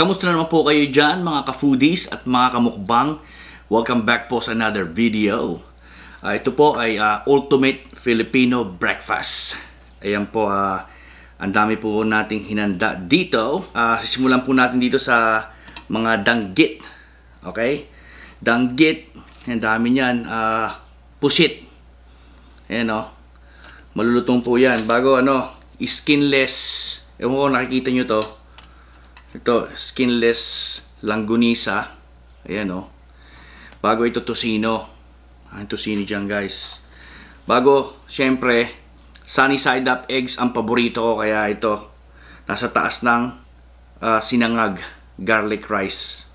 Kamusta naman po kayo dyan mga ka-foodies at mga kamukbang? Welcome back po sa another video. Uh, ito po ay uh, Ultimate Filipino Breakfast. Ayan po, uh, ang dami po nating hinanda dito. Uh, sisimulan po natin dito sa mga danggit. Okay? Danggit, ang dami niyan. Uh, pusit. Ayan o. Oh. Malulutong po yan. Bago ano, skinless. Ewan ko nakikita nyo to ito, skinless langgunisa. Ayan Oh. Bago ito tosino. Ang ah, tosino dyan guys. Bago, syempre, sunny side up eggs ang paborito ko. Kaya ito, nasa taas ng uh, sinangag garlic rice.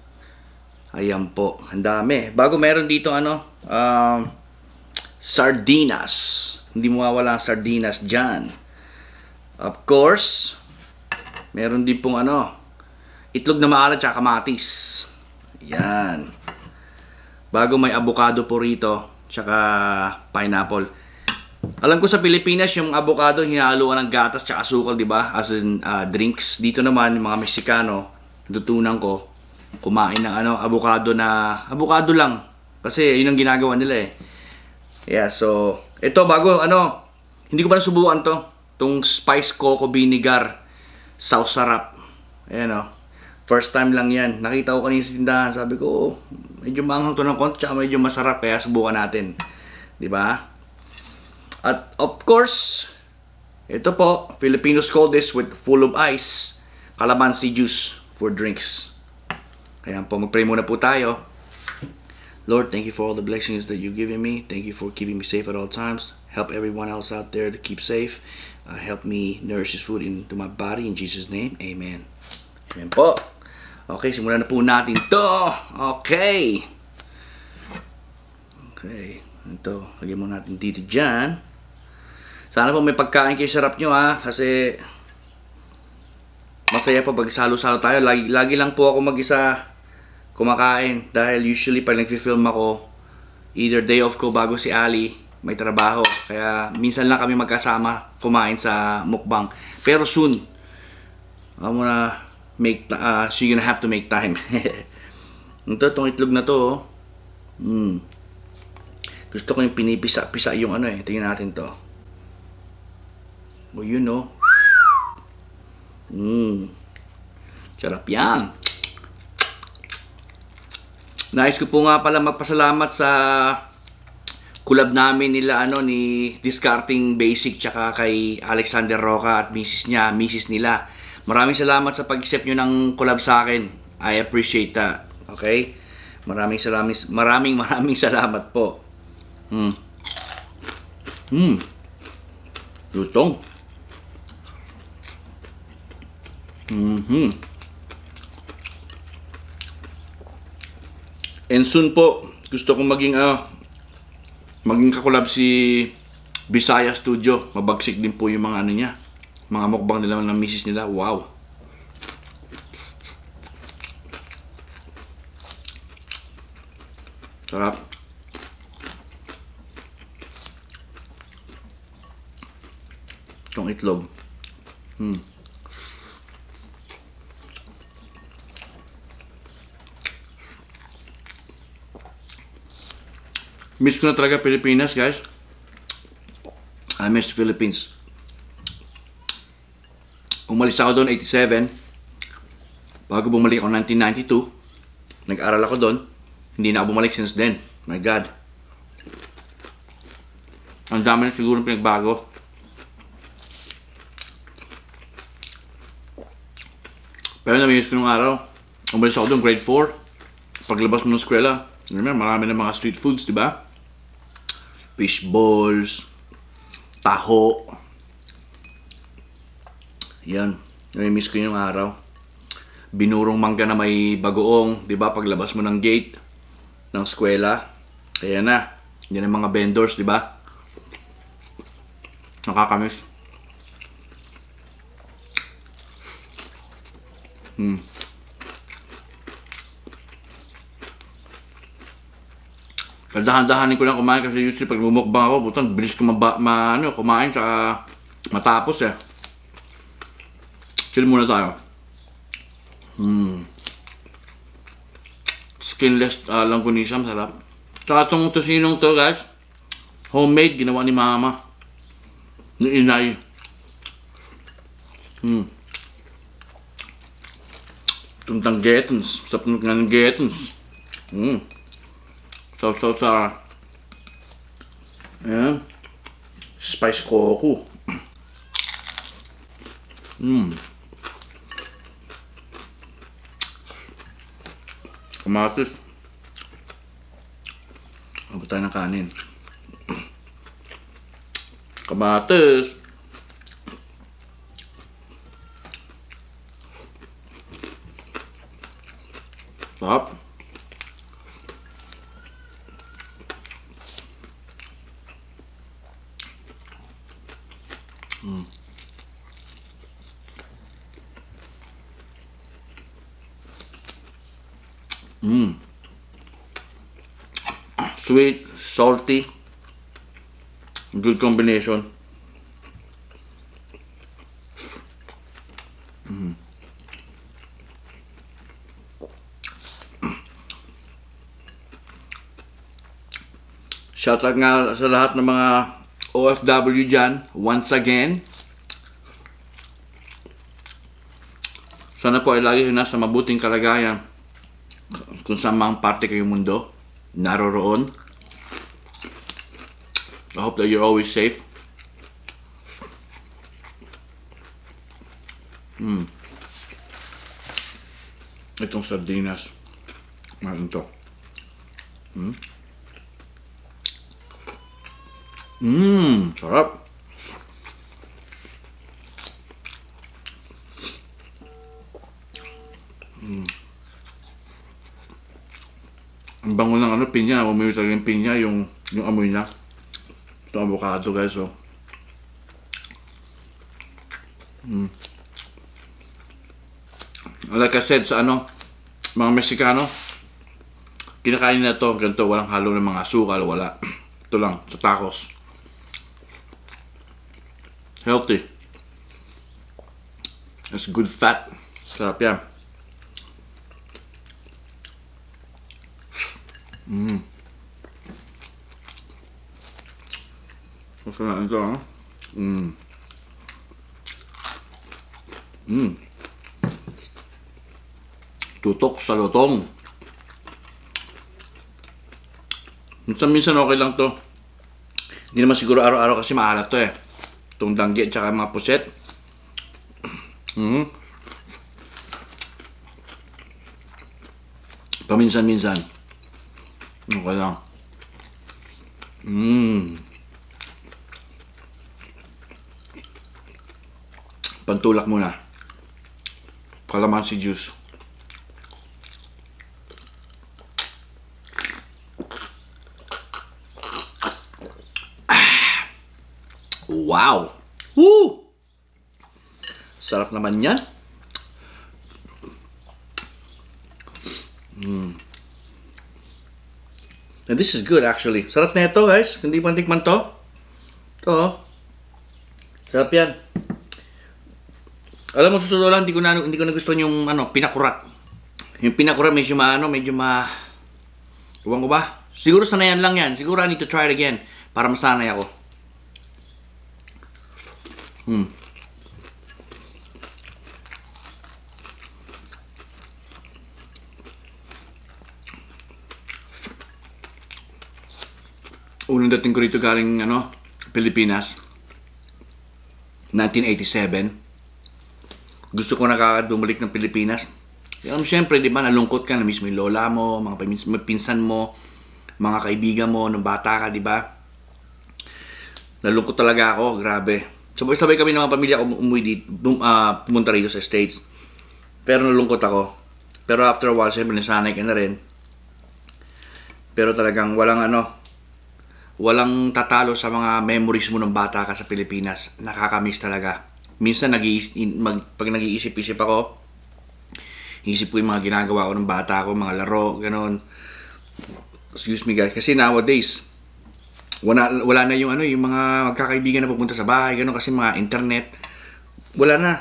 Ayan po. Ang dami. Bago meron dito ano, um, sardinas. Hindi mawawala ang sardinas dyan. Of course, meron din pong ano, itlog na maalat at kamatis. Yan. Bago may avocado po rito, tsaka pineapple. Alam ko sa Pilipinas, yung avocado hinahaluan ng gatas tsaka asukal, di ba? As in, uh, drinks. Dito naman, yung mga Mexicano, natutunan ko, kumain ng ano, avocado na, avocado lang. Kasi yun ang ginagawa nila eh. Yeah, so, ito bago, ano, hindi ko pa nasubukan to. Itong spice coco vinegar. Sauce sarap. Ayan o. Oh. First time lang yan. Nakita ko kanina sa tindahan. Sabi ko, oh, medyo maanghang to ng konti. Tsaka medyo masarap. Kaya subukan natin. ba? Diba? At of course, ito po, Filipino Scoldis with full of ice. Calamansi juice for drinks. Kaya po, mag-pray muna po tayo. Lord, thank you for all the blessings that you've given me. Thank you for keeping me safe at all times. Help everyone else out there to keep safe. Uh, help me nourish this food into my body. In Jesus' name, amen. Amen po. Okay, simulan na po natin to. Okay. Okay. Ito, lagyan mo natin dito dyan. Sana po may pagkain kayo sarap nyo ha. Kasi masaya pa pag salo-salo tayo. Lagi, lagi lang po ako mag-isa kumakain. Dahil usually pag nag-film ako, either day off ko bago si Ali, may trabaho. Kaya minsan lang kami magkasama kumain sa mukbang. Pero soon, ako na, make uh, so you're gonna have to make time. Ito, itong itlog na to, oh. Mm. Gusto ko yung pinipisa-pisa yung ano eh. Tingnan natin to. O oh, yun, oh. Mm. Sarap yan. Nais ko po nga pala magpasalamat sa kulab namin nila ano ni Discarding Basic tsaka kay Alexander Roca at misis niya, misis nila Maraming salamat sa pag-accept nyo ng collab sa akin. I appreciate that. Okay? Maraming salamat. Maraming maraming salamat po. Mm. Mm. Lutong. Mm-hmm. And soon po, gusto kong maging uh, maging kakulab si Bisaya Studio. Mabagsik din po yung mga ano niya. Mga mukbang nila ng misis nila, wow. Sarap. Itong itlog. Hmm. Miss ko na talaga Pilipinas, guys. I miss Philippines. Umalis ako doon 87. Bago bumalik ako 1992, nag-aral ako doon. Hindi na ako bumalik since then. My God. Ang dami na siguro pinagbago. Pero namimiss ko nung araw. Umalis ako doon, grade 4. Paglabas mo ng eskwela, remember, marami ng mga street foods, di ba? Fish balls, taho, yan. Namimiss ko yung araw. Binurong mangga na may bagoong, di ba? Paglabas mo ng gate ng eskwela. Ayan na. Yan ang mga vendors, di ba? Nakakamiss. Hmm. Dahan-dahanin ko lang kumain kasi usually pag mumukbang ako, butang bilis ko ma, ma ano, kumain sa matapos eh. Chill muna tayo. Hmm. Skinless uh, ah, langgunisa, masarap. Tsaka itong tosinong to guys, homemade, ginawa ni mama. Ni inay. Hmm. Itong tanggetons. Sarap ng tanggetons. Hmm. Sauce so, sa... Ayan. Spice coco. Hmm. Kumasis. abot tayo ng kanin kamatis sarap sweet, salty. Good combination. Mm. Shoutout nga sa lahat ng mga OFW dyan. Once again. Sana po ay lagi nasa mabuting kalagayan kung saan mang parte kayong mundo naroroon I hope that you're always safe. Mm. Itong sardinas. Meron to. Mm. Mmm, sarap. Mm. Ang bango ng ano, pinya. Umiwi talaga yung pinya, yung, yung amoy niya de avocado guys oh. Mm. Like I said sa ano, mga Meksikano, kinakain na to, ganito, walang halo ng mga asukal, wala. Ito lang, sa tacos. Healthy. It's good fat. Sarap yan. Mmm. 잠시만 앉아 ah. Mm. 음. Mm. Tutok sa lotong. Minsan-minsan okay lang to. Hindi naman siguro araw-araw kasi maalat to eh. Itong dangge at saka mga puset. Mm. Paminsan-minsan. Okay lang. Mmm. Pantulak muna. Calamansi juice. Ah. Wow! Woo! Sarap naman yan. Mm. And this is good actually. Sarap na ito guys. Hindi pa tikman to. Ito. Oh. Sarap yan. Alam mo, sa totoo lang, hindi ko na, hindi ko na gusto yung ano, pinakurat. Yung pinakurat medyo ano, medyo ma... Iwan ko ba? Siguro sanayan lang yan. Siguro I need to try it again para masanay ako. Hmm. Unang dating ko rito galing ano, Pilipinas. 1987 gusto ko na kagad bumalik ng Pilipinas. Alam mo, syempre, di ba, nalungkot ka na mismo yung lola mo, mga pinsan mo, mga kaibigan mo, nung bata ka, di ba? Nalungkot talaga ako, grabe. Sabay-sabay kami ng mga pamilya ko umuwi dito, bum, uh, pumunta rito sa States. Pero nalungkot ako. Pero after a while, syempre, nasanay ka na rin. Pero talagang walang ano, walang tatalo sa mga memories mo ng bata ka sa Pilipinas. Nakakamiss talaga minsan nag mag, pag nag-iisip-isip ako, isip ko yung mga ginagawa ko ng bata ko, mga laro, ganun. Excuse me guys, kasi nowadays, wala, wala na yung ano, yung mga magkakaibigan na pupunta sa bahay, ganun, kasi mga internet, wala na.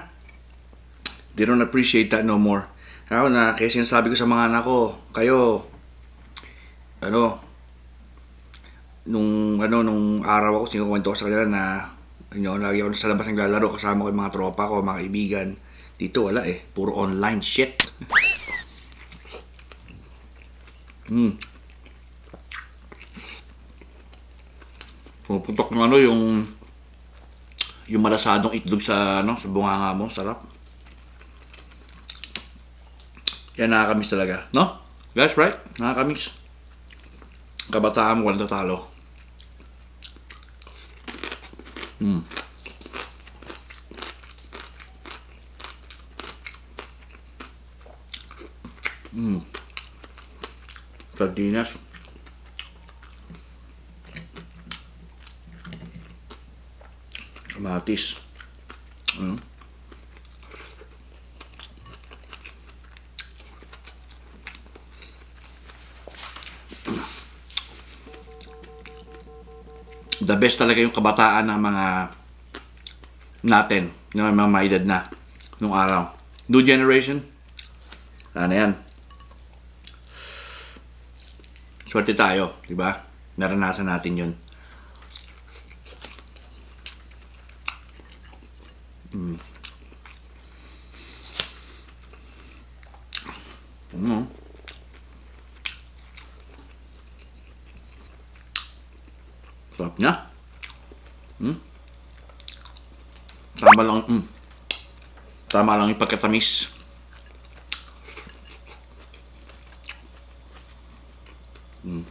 They don't appreciate that no more. Ako na, yung sabi ko sa mga anak ko, kayo, ano, nung, ano, nung araw ako, sinukwento ko sa kanila na yun, ano, lagi ako sa labas lalaro kasama ko yung mga tropa ko, mga kaibigan. Dito wala eh. Puro online shit. Hmm. Pumuputok ng ano yung yung malasadong itlog sa ano sa bunganga mo, sarap. Yan nakakamiss talaga, no? Guys, right? Nakakamiss. Kabataan mo walang tatalo. Mm. Mm. Sardinas. Kamatis. Ano? Mm. the best talaga yung kabataan ng mga natin, ng mga may edad na nung araw. New generation, ano yan? Swerte tayo, di ba? Naranasan natin yun. Mm. Mm. Sarap niya. Hmm? Tama lang. Mm. Tama lang yung pagkatamis. Mm.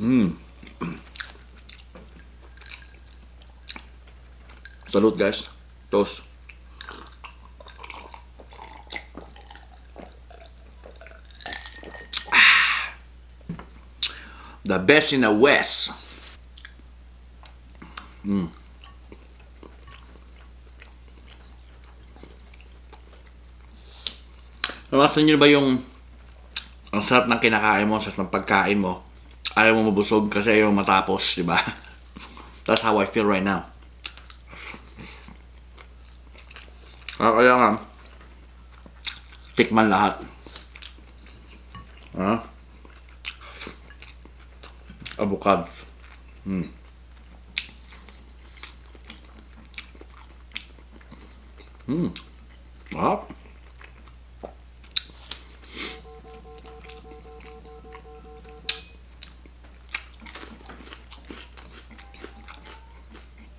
Mm. Salute guys. Toast. the best in the West. Mm. Namasan nyo ba yung ang sarap ng kinakain mo, sarap ng pagkain mo, ayaw mo mabusog kasi ayaw mo matapos, di ba? That's how I feel right now. Ah, kaya nga, tikman lahat. Ah, huh? Avocat hmm. hmm, Ah.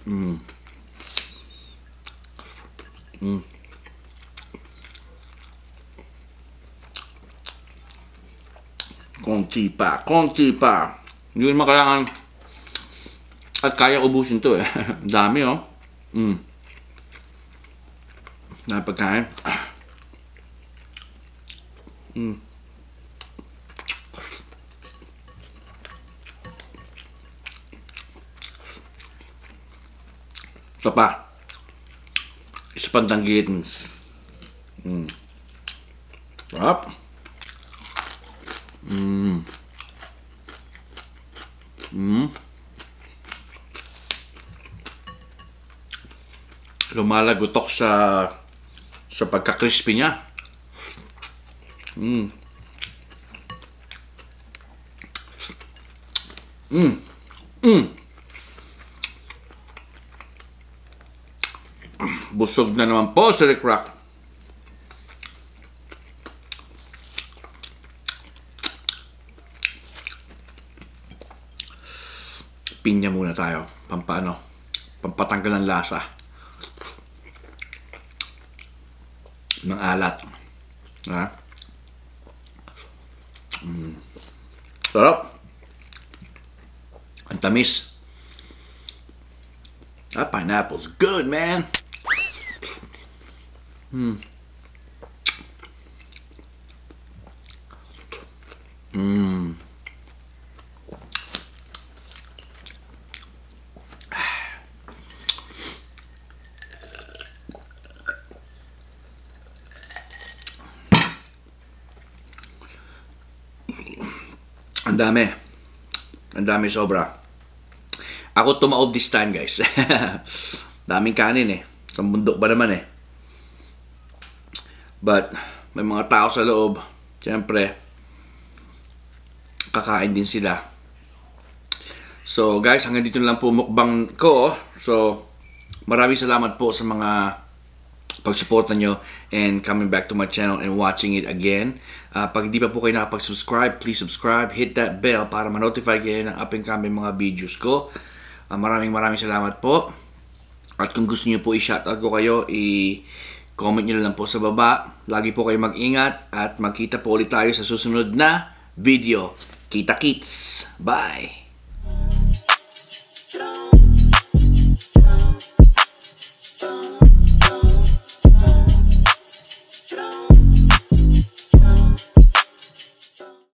Hmm. Hmm. pas, pas. Hindi naman kailangan at kaya ubusin to eh. Dami oh. Mm. Napagkain. Mm. Ito pa. Isa pang tanggittens. Mm. Sarap. Mm. Mm. Lumalagutok sa sa pagka-crispy niya. Mm. Mm. Mm. Busog na naman po si Rick Rock. pinya muna tayo. Pampaano? Pampatanggal ng lasa. Ng alat. Ha? Mm. Sarap. Ang tamis. That ah, pineapple's good, man. Hmm. Mmm. Ang dami. Ang dami sobra. Ako tumaob this time, guys. Daming kanin eh. Sa bundok ba naman eh. But, may mga tao sa loob. Siyempre, kakain din sila. So, guys, hanggang dito lang po mukbang ko. So, maraming salamat po sa mga pagsuporta nyo and coming back to my channel and watching it again. Uh, pag hindi pa po kayo nakapag-subscribe, please subscribe, hit that bell para ma-notify kayo ng up and coming mga videos ko. Uh, maraming maraming salamat po. At kung gusto niyo po i-shoutout ko kayo, i-comment nyo lang po sa baba. Lagi po kayo mag-ingat at magkita po ulit tayo sa susunod na video. Kita kits! Bye!